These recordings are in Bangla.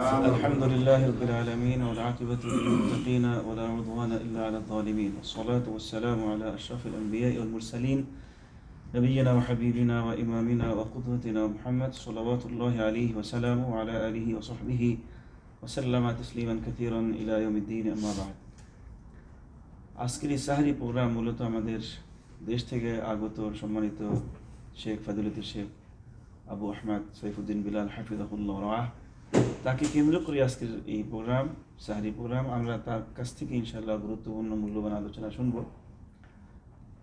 الحمد لله رب العالمين والعاقبة للمتقين ولا عدوان إلا على الظالمين والصلاة والسلام على أشرف الأنبياء والمرسلين نبينا وحبيبنا وإمامنا وقدوتنا محمد صلوات الله عليه وسلامه وعلى آله وصحبه وسلم تسليما كثيرا إلى يوم الدين أما بعد আজকের এই সাহারি প্রোগ্রাম মূলত আমাদের দেশ থেকে আগত সম্মানিত শেখ ফাদুলিত শেখ আবু الدين সৈফুদ্দিন বিলাল হাফিজাহুল্লাহ রাহ তাকে কেন্দ্র করে আজকের এই প্রোগ্রাম সাহারি প্রোগ্রাম আমরা তার কাছ থেকে ইনশাল্লাহ গুরুত্বপূর্ণ মূল্যবান আলোচনা শুনব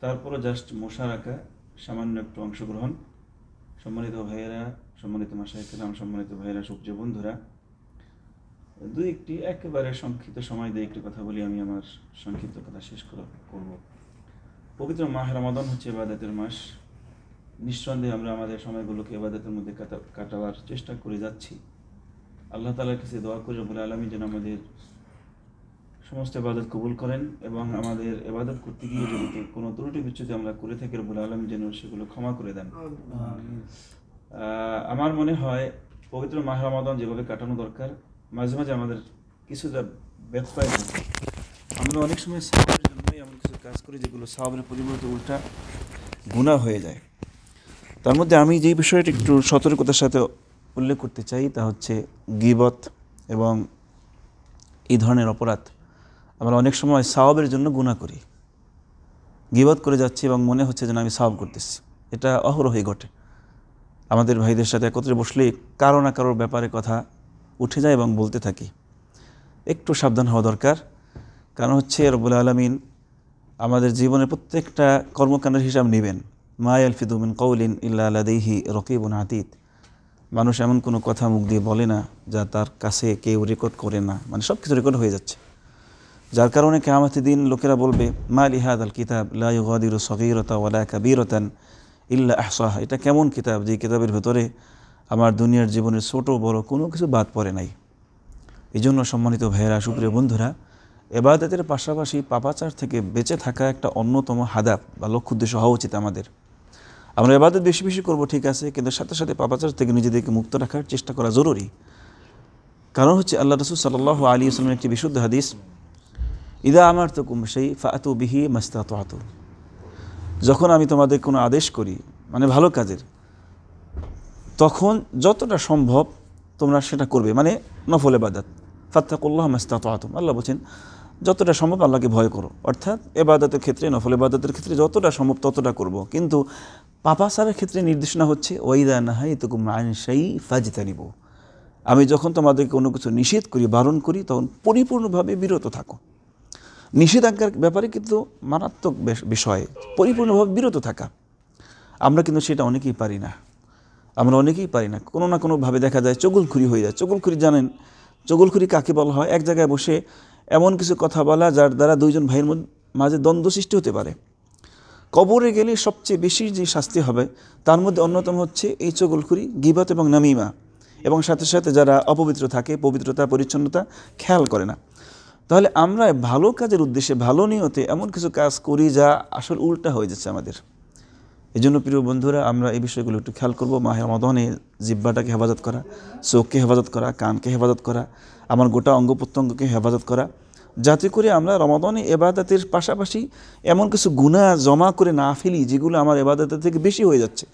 তারপরে জাস্ট রাখা সামান্য একটু অংশগ্রহণ সম্মানিত ভাইয়েরা সম্মানিত মাসাইকেরাম সম্মানিত ভাইয়েরা সূর্য বন্ধুরা দু একটি একেবারে সংক্ষিপ্ত সময় দিয়ে একটি কথা বলি আমি আমার সংক্ষিপ্ত কথা শেষ করব পবিত্র মাহ রমাদন হচ্ছে এবাদতের মাস নিঃসন্দেহে আমরা আমাদের সময়গুলোকে এবাদতের মধ্যে কাটাবার চেষ্টা করে যাচ্ছি আল্লাহ তালার কাছে দোয়া করি বলে আলমী যেন আমাদের সমস্ত এবাদত কবুল করেন এবং আমাদের এবাদত করতে গিয়ে যদি কোনো ত্রুটি বিচ্ছুতি আমরা করে থাকি বলে আলমী যেন সেগুলো ক্ষমা করে দেন আমার মনে হয় পবিত্র মাহ রমাদন যেভাবে কাটানো দরকার মাঝে মাঝে আমাদের কিছুটা ব্যর্থায় আমরা অনেক সময় সাহাবের জন্যই এমন কিছু কাজ করি যেগুলো সাহাবের পরিবর্তে উল্টা গুণা হয়ে যায় তার মধ্যে আমি যেই বিষয়টি একটু সতর্কতার সাথে উল্লেখ করতে চাই তা হচ্ছে গিবত এবং এই ধরনের অপরাধ আমরা অনেক সময় সাওয়াবের জন্য গুণা করি গিবত করে যাচ্ছি এবং মনে হচ্ছে যেন আমি সাব করতেছি এটা অহরহই ঘটে আমাদের ভাইদের সাথে একত্রে বসলে কারো না কারোর ব্যাপারে কথা উঠে যায় এবং বলতে থাকি একটু সাবধান হওয়া দরকার কারণ হচ্ছে রবুল আলমিন আমাদের জীবনের প্রত্যেকটা কর্মকাণ্ডের হিসাব নেবেন মায় ফিদুমিন কৌলিন ইল্লা আলাদেহি রকিবুন আতিত মানুষ এমন কোনো কথা মুখ দিয়ে বলে না যা তার কাছে কেউ রেকর্ড করে না মানে সব কিছু রেকর্ড হয়ে যাচ্ছে যার কারণে কেয়ামতি দিন লোকেরা বলবে মা লিহাদ আল কিতাব লাগাদির সগিরতা ওয়ালা কাবিরতান ইল্লা আহসাহ এটা কেমন কিতাব যে কিতাবের ভেতরে আমার দুনিয়ার জীবনের ছোটো বড় কোনো কিছু বাদ পড়ে নাই এই জন্য সম্মানিত ভাইয়েরা সুপ্রিয় বন্ধুরা এবাদতের পাশাপাশি পাপাচার থেকে বেঁচে থাকা একটা অন্যতম হাদাব বা লক্ষ্য উদ্দেশ্য হওয়া উচিত আমাদের আমরা এবাদত বেশি বেশি করবো ঠিক আছে কিন্তু সাথে সাথে পাপাচার থেকে নিজেদেরকে মুক্ত রাখার চেষ্টা করা জরুরি কারণ হচ্ছে আল্লাহ রসুল সাল্লাহ আলী আসলামের একটি বিশুদ্ধ হাদিস ইদা আমার তো কুম সেই ফাতু বিহি মাস্তাত আতু যখন আমি তোমাদের কোনো আদেশ করি মানে ভালো কাজের তখন যতটা সম্ভব তোমরা সেটা করবে মানে নফল এবাদাত ফাত্তাকুল্লাহ মাস্তাত আতুম আল্লাহ বলছেন যতটা সম্ভব আল্লাহকে ভয় করো অর্থাৎ এবাদতের ক্ষেত্রে নফল এবাদতের ক্ষেত্রে যতটা সম্ভব ততটা করব কিন্তু পাপা সারের ক্ষেত্রে নির্দেশনা হচ্ছে ওয়াইদা নাহাই তোকুম আইন সেই ফাজিতা নিব আমি যখন তোমাদেরকে কোনো কিছু নিষেধ করি বারণ করি তখন পরিপূর্ণভাবে বিরত থাকো নিষেধাজ্ঞার ব্যাপারে কিন্তু মারাত্মক বিষয় পরিপূর্ণভাবে বিরত থাকা আমরা কিন্তু সেটা অনেকেই পারি না আমরা অনেকেই পারি না কোনো না কোনোভাবে দেখা যায় চগুলখুরি হয়ে যায় চগুলখুরি জানেন চগুলখুরি কাকে বলা হয় এক জায়গায় বসে এমন কিছু কথা বলা যার দ্বারা দুইজন ভাইয়ের মাঝে দ্বন্দ্ব সৃষ্টি হতে পারে কবরে গেলে সবচেয়ে বেশি যে শাস্তি হবে তার মধ্যে অন্যতম হচ্ছে এই চগলখুরি গিবাত এবং নামিমা এবং সাথে সাথে যারা অপবিত্র থাকে পবিত্রতা পরিচ্ছন্নতা খেয়াল করে না তাহলে আমরা ভালো কাজের উদ্দেশ্যে ভালো নিয়তে এমন কিছু কাজ করি যা আসল উল্টা হয়ে যাচ্ছে আমাদের এই জন্য প্রিয় বন্ধুরা আমরা এই বিষয়গুলো একটু খেয়াল করবো মাহের মদনে জিব্বাটাকে হেফাজত করা চোখকে হেফাজত করা কানকে হেফাজত করা আমার গোটা অঙ্গ প্রত্যঙ্গকে হেফাজত করা যাতে করে আমরা রমাদনে এবাদাতের পাশাপাশি এমন কিছু গুণা জমা করে না ফেলি যেগুলো আমার এবাদাতের থেকে বেশি হয়ে যাচ্ছে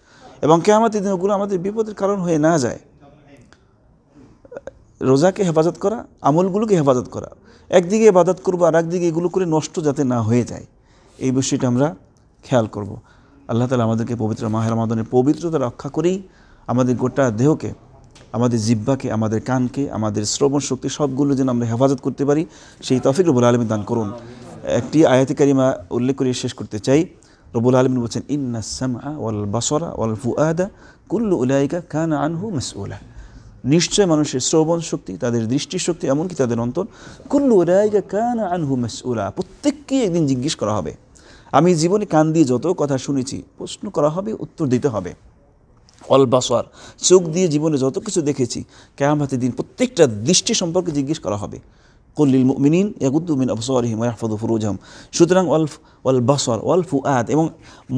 এবং কেয়ামাতের দিন ওগুলো আমাদের বিপদের কারণ হয়ে না যায় রোজাকে হেফাজত করা আমলগুলোকে হেফাজত করা একদিকে এবাদত করবো আর একদিকে এগুলো করে নষ্ট যাতে না হয়ে যায় এই বিষয়টা আমরা খেয়াল করব আল্লাহ তালা আমাদেরকে পবিত্র মাহের মাদনের পবিত্রতা রক্ষা করেই আমাদের গোটা দেহকে আমাদের জিব্বাকে আমাদের কানকে আমাদের শ্রবণ শক্তি সবগুলো যেন আমরা হেফাজত করতে পারি সেই তফিক রবুল আলমী দান করুন একটি আয়াতি কারিমা উল্লেখ করে শেষ করতে চাই রবুল আলমিন বলছেন ইন্না সামা ওয়াল বাসরা ওয়াল ফুয়াদা কুল্লু উলাইকা খান আনহু মাসউলা নিশ্চয় মানুষের শ্রবণ শক্তি তাদের দৃষ্টিশক্তি এমনকি তাদের অন্তর কুল্লু উলাইকা কান আনহু মাসউলা প্রত্যেককেই একদিন জিজ্ঞেস করা হবে আমি জীবনে কান দিয়ে যত কথা শুনেছি প্রশ্ন করা হবে উত্তর দিতে হবে অলবাসার চোখ দিয়ে জীবনে যত কিছু দেখেছি কেয়ামতের দিন প্রত্যেকটা দৃষ্টি সম্পর্কে জিজ্ঞেস করা হবে কল্লিল মিনিন ইয়াগুদ্দুমিন আফসরিহিম ইয়াহফাদ হম সুতরাং অলফ অল বাসর অল ফুয়াদ এবং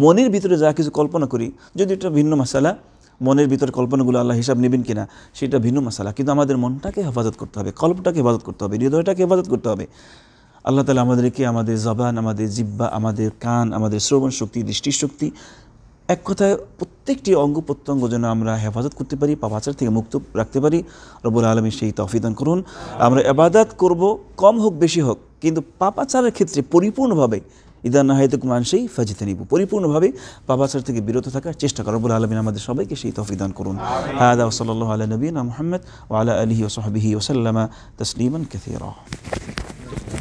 মনের ভিতরে যা কিছু কল্পনা করি যদি এটা ভিন্ন মশালা মনের ভিতরে কল্পনাগুলো আল্লাহ হিসাব নেবেন কিনা সেটা ভিন্ন মশালা কিন্তু আমাদের মনটাকে হেফাজত করতে হবে কল্পটাকে হেফাজত করতে হবে হৃদয়টাকে হেফাজত করতে হবে আল্লাহ তালা আমাদেরকে আমাদের জবান আমাদের জিব্বা আমাদের কান আমাদের শ্রবণ শক্তি দৃষ্টিশক্তি এক কথায় প্রত্যেকটি অঙ্গ প্রত্যঙ্গ যেন আমরা হেফাজত করতে পারি পাপাচার থেকে মুক্ত রাখতে পারি রবুল আলমী সেই তফিদান করুন আমরা এবাদাত করব কম হোক বেশি হোক কিন্তু পাপাচারের ক্ষেত্রে পরিপূর্ণভাবে ইদান কুমার মানসেই ফাজিতে নিব পরিপূর্ণভাবে পাপাচার থেকে বিরত থাকার চেষ্টা করবুল আলমিন আমাদের সবাইকে সেই তফিদান করুন হায়দা সাল্লাহ আলা নবীন মোহাম্মদ ওয়ালা আলহি ওসহাবিহি ওসাল্লামা তসলিমান রহ